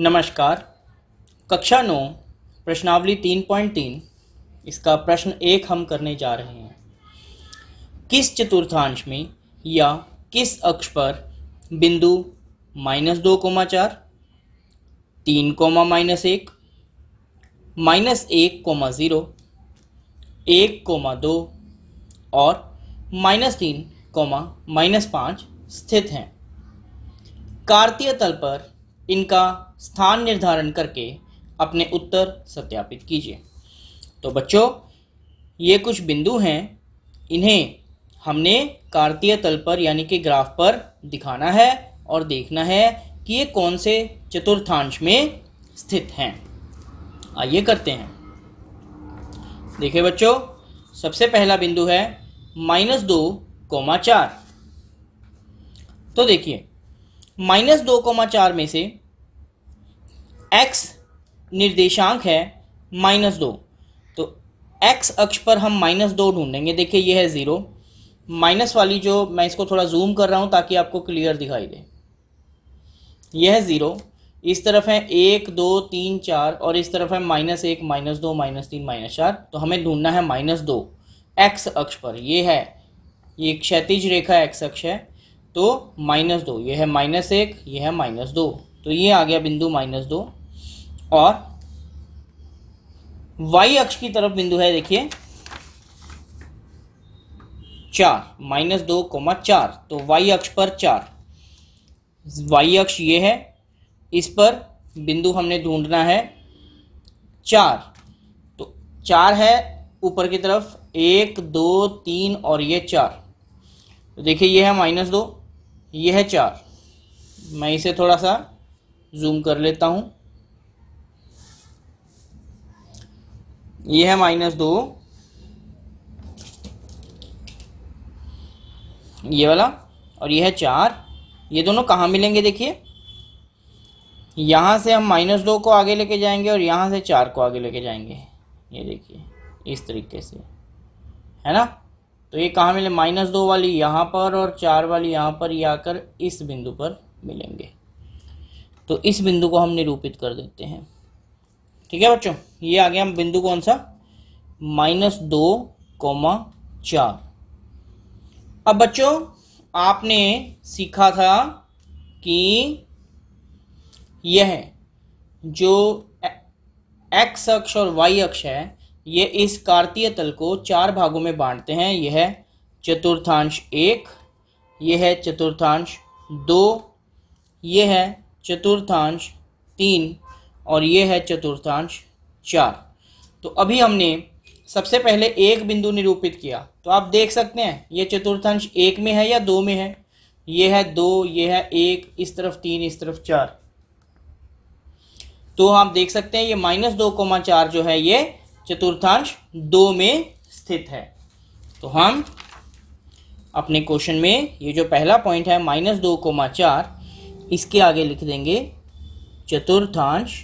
नमस्कार कक्षा नौ प्रश्नावली तीन पॉइंट तीन इसका प्रश्न एक हम करने जा रहे हैं किस चतुर्थांश में या किस अक्ष पर बिंदु माइनस दो कोमा चार तीन कोमा माइनस एक माइनस एक कोमा ज़ीरो एक कोमा दो और माइनस तीन कोमा माइनस पाँच स्थित हैं कार्तीय तल पर इनका स्थान निर्धारण करके अपने उत्तर सत्यापित कीजिए तो बच्चों ये कुछ बिंदु हैं इन्हें हमने कार्तीय तल पर यानी कि ग्राफ पर दिखाना है और देखना है कि ये कौन से चतुर्थांश में स्थित हैं आइए करते हैं देखिए बच्चों सबसे पहला बिंदु है माइनस दो कोमा चार तो देखिए माइनस दो कोमा चार में से एक्स निर्देशांक है माइनस दो तो एक्स अक्ष पर हम माइनस दो ढूंढेंगे देखिए ये है ज़ीरो माइनस वाली जो मैं इसको थोड़ा जूम कर रहा हूँ ताकि आपको क्लियर दिखाई दे यह है ज़ीरो इस तरफ है एक दो तीन चार और इस तरफ है माइनस एक माइनस दो माइनस तीन माइनस चार तो हमें ढूंढना है माइनस दो एक्स अक्ष पर ये है ये क्षैतिज रेखा एक्स अक्ष है तो माइनस दो ये है माइनस एक ये है माइनस दो तो ये आ गया बिंदु माइनस दो और वाई अक्ष की तरफ बिंदु है देखिए चार माइनस दो कोमा चार तो वाई अक्ष पर चार वाई अक्ष ये है इस पर बिंदु हमने ढूंढना है चार तो चार है ऊपर की तरफ एक दो तीन और ये चार तो देखिए ये है माइनस दो ये है चार मैं इसे थोड़ा सा जूम कर लेता हूँ ये है माइनस दो ये वाला और ये है चार ये दोनों कहाँ मिलेंगे देखिए यहाँ से हम माइनस दो को आगे लेके जाएंगे और यहाँ से चार को आगे लेके जाएंगे ये देखिए इस तरीके से है ना तो ये कहाँ मिले माइनस दो वाली यहाँ पर और चार वाली यहाँ पर ये आकर इस बिंदु पर मिलेंगे तो इस बिंदु को हम निरूपित कर देते हैं ठीक है बच्चों ये आ गया हम बिंदु कौन सा माइनस दो कोमा चार अब बच्चों आपने सीखा था कि यह जो एक्स अक्ष और वाई अक्ष है ये इस कार्तीय तल को चार भागों में बांटते हैं यह चतुर्थांश एक यह है चतुर्थांश दो यह है चतुर्थांश तीन और ये है चतुर्थांश चार तो अभी हमने सबसे पहले एक बिंदु निरूपित किया तो आप देख सकते हैं ये चतुर्थांश एक में है या दो में है ये है दो ये है एक इस तरफ तीन इस तरफ चार तो आप देख सकते हैं ये माइनस दो कोमा चार जो है ये चतुर्थांश दो में स्थित है तो हम अपने क्वेश्चन में ये जो पहला पॉइंट है माइनस दो कोमा चार इसके आगे लिख देंगे चतुर्थांश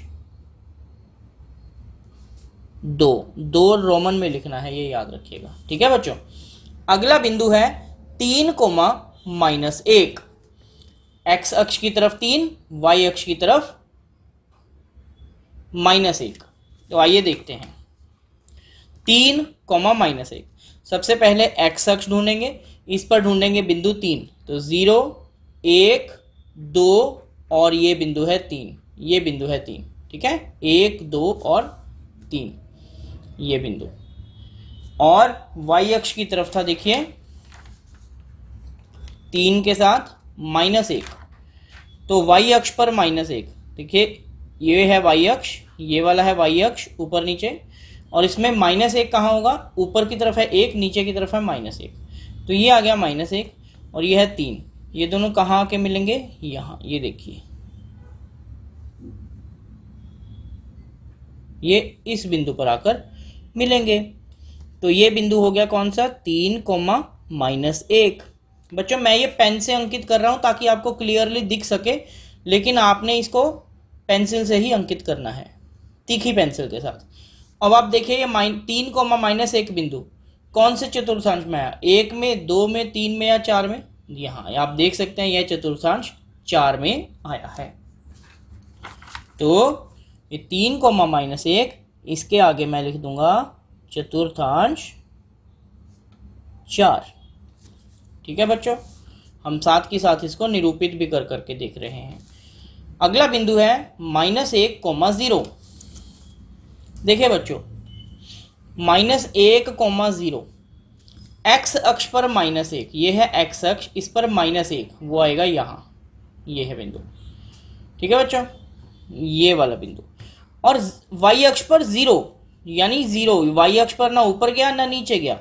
दो दो रोमन में लिखना है ये याद रखिएगा ठीक है बच्चों अगला बिंदु है तीन कोमा माइनस एक एक्स अक्ष की तरफ तीन वाई अक्ष की तरफ माइनस एक तो आइए देखते हैं तीन कोमा माइनस एक सबसे पहले एक्स अक्ष ढूंढेंगे इस पर ढूंढेंगे बिंदु तीन तो ज़ीरो एक दो और ये बिंदु है तीन ये बिंदु है तीन ठीक है एक दो और तीन ये बिंदु और वाई अक्ष की तरफ था देखिए तीन के साथ माइनस एक तो वाई अक्ष पर माइनस एक देखिए ये है वाई अक्ष ये वाला है वाई अक्ष ऊपर नीचे और इसमें माइनस एक कहाँ होगा ऊपर की तरफ है एक नीचे की तरफ है माइनस एक तो ये आ गया माइनस एक और ये है तीन ये दोनों कहाँ आके मिलेंगे यहाँ ये देखिए ये इस बिंदु पर आकर मिलेंगे तो ये बिंदु हो गया कौन सा तीन कोमा माइनस एक बच्चों मैं ये पेन से अंकित कर रहा हूं ताकि आपको क्लियरली दिख सके लेकिन आपने इसको पेंसिल से ही अंकित करना है तीखी पेंसिल के साथ अब आप देखिए ये माइन तीन कोमा माइनस एक बिंदु कौन से चतुर्थांश में आया एक में दो में तीन में या चार में यहां आप देख सकते हैं यह चतुर्थांश चार में आया है तो ये तीन कोमा माइनस एक इसके आगे मैं लिख दूंगा चतुर्थांश चार ठीक है बच्चों हम साथ के साथ इसको निरूपित भी कर करके देख रहे हैं अगला बिंदु है माइनस एक कोमा ज़ीरो देखिए बच्चों माइनस एक कोमा ज़ीरो एक्स अक्ष पर माइनस एक ये है एक्स अक्ष इस पर माइनस एक वो आएगा यहाँ ये है बिंदु ठीक है बच्चों ये वाला बिंदु और वाई अक्ष पर ज़ीरो यानी ज़ीरो वाई अक्ष पर ना ऊपर गया ना नीचे गया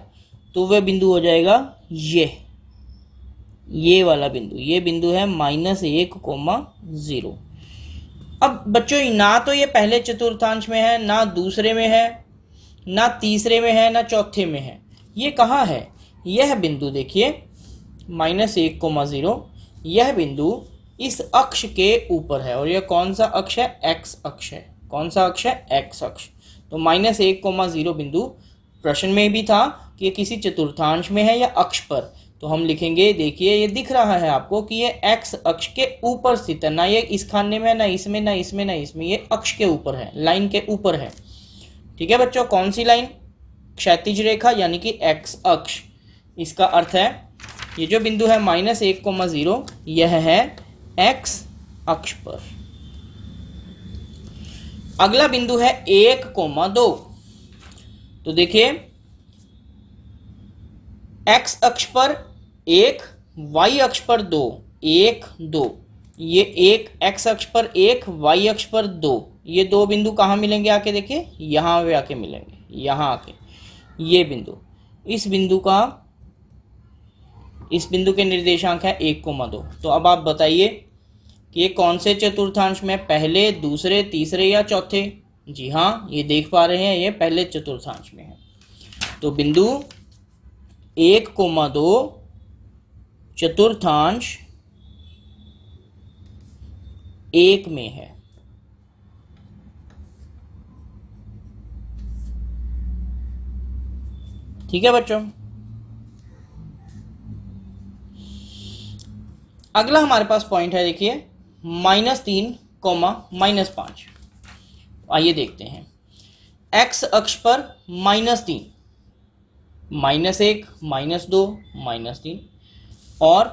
तो वह बिंदु हो जाएगा ये ये वाला बिंदु ये बिंदु है माइनस एक कोमा ज़ीरो अब बच्चों ना तो ये पहले चतुर्थांश में है ना दूसरे में है ना तीसरे में है ना चौथे में है ये कहाँ है यह बिंदु देखिए माइनस एक कोमा ज़ीरो यह बिंदु इस अक्ष के ऊपर है और यह कौन सा अक्ष है एक्स अक्ष है कौन सा अक्ष है एक्स अक्ष तो माइनस एक कोमा जीरो बिंदु प्रश्न में भी था कि ये किसी चतुर्थांश में है या अक्ष पर तो हम लिखेंगे देखिए ये दिख रहा है आपको कि ये एक्स अक्ष के ऊपर स्थित है ना ये इस खाने में ना इसमें ना इसमें ना इसमें ये अक्ष के ऊपर है लाइन के ऊपर है ठीक है बच्चों कौन सी लाइन क्षैतिज रेखा यानी कि एक्स अक्ष इसका अर्थ है ये जो बिंदु है माइनस एक कोमा ज़ीरो यह है एक्स अक्ष पर अगला बिंदु है एक कोमा दो तो देखिए एक्स अक्ष पर एक वाई अक्ष पर दो एक दो ये एक एक्स अक्ष पर एक वाई अक्ष पर दो ये दो बिंदु कहां मिलेंगे आके देखिए यहां वे आके मिलेंगे यहां आके ये बिंदु इस बिंदु का इस बिंदु के निर्देशांक है एक कोमा दो तो अब आप बताइए कि ये कौन से चतुर्थांश में पहले दूसरे तीसरे या चौथे जी हाँ ये देख पा रहे हैं ये पहले चतुर्थांश में है तो बिंदु एक कोमा दो चतुर्थांश एक में है ठीक है बच्चों अगला हमारे पास पॉइंट है देखिए माइनस तीन कोमा माइनस पाँच आइए देखते हैं एक्स अक्ष पर माइनस तीन माइनस एक माइनस दो माइनस तीन और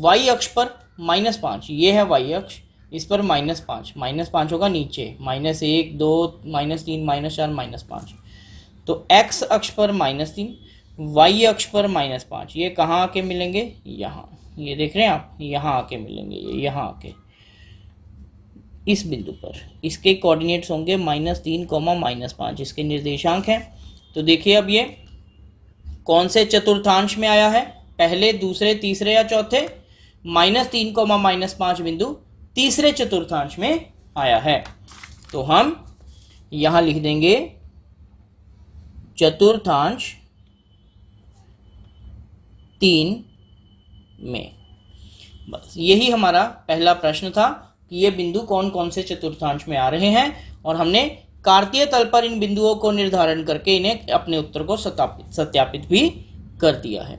वाई अक्ष पर माइनस पाँच ये है वाई अक्ष इस पर माइनस पाँच माइनस पाँच होगा नीचे माइनस एक दो माइनस तीन माइनस चार माइनस पाँच तो एक्स अक्ष पर माइनस तीन वाई अक्ष पर माइनस पाँच ये कहाँ आके मिलेंगे यहाँ ये देख रहे हैं आप यहाँ आके मिलेंगे ये यहाँ आके इस बिंदु पर इसके कोऑर्डिनेट्स होंगे माइनस तीन कॉमा माइनस पाँच इसके निर्देशांक हैं तो देखिए अब ये कौन से चतुर्थांश में आया है पहले दूसरे तीसरे या चौथे माइनस तीन कॉमा माइनस पाँच बिंदु तीसरे चतुर्थांश में आया है तो हम यहाँ लिख देंगे चतुर्थांश तीन में बस यही हमारा पहला प्रश्न था कि ये बिंदु कौन कौन से चतुर्थांश में आ रहे हैं और हमने कार्तीय तल पर इन बिंदुओं को निर्धारण करके इन्हें अपने उत्तर को सत्यापित सत्यापित भी कर दिया है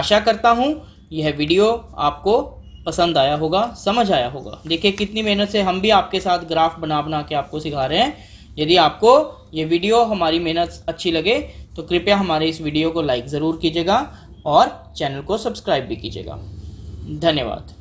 आशा करता हूँ यह वीडियो आपको पसंद आया होगा समझ आया होगा देखिए कितनी मेहनत से हम भी आपके साथ ग्राफ बना बना के आपको सिखा रहे हैं यदि आपको ये वीडियो हमारी मेहनत अच्छी लगे तो कृपया हमारे इस वीडियो को लाइक ज़रूर कीजिएगा और चैनल को सब्सक्राइब भी कीजिएगा धन्यवाद